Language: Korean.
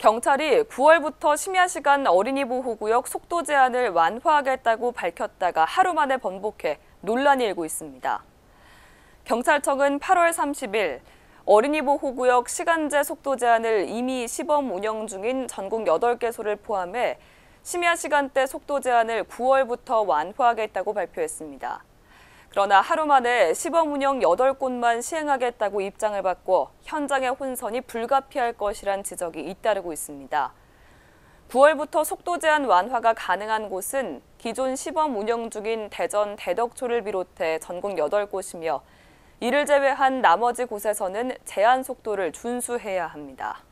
경찰이 9월부터 심야 시간 어린이 보호구역 속도 제한을 완화하겠다고 밝혔다가 하루 만에 번복해 논란이 일고 있습니다. 경찰청은 8월 30일 어린이 보호구역 시간제 속도 제한을 이미 시범 운영 중인 전국 8개소를 포함해 심야 시간대 속도 제한을 9월부터 완화하겠다고 발표했습니다. 그러나 하루 만에 시범 운영 8곳만 시행하겠다고 입장을 받고 현장의 혼선이 불가피할 것이란 지적이 잇따르고 있습니다. 9월부터 속도 제한 완화가 가능한 곳은 기존 시범 운영 중인 대전 대덕초를 비롯해 전국 8곳이며 이를 제외한 나머지 곳에서는 제한 속도를 준수해야 합니다.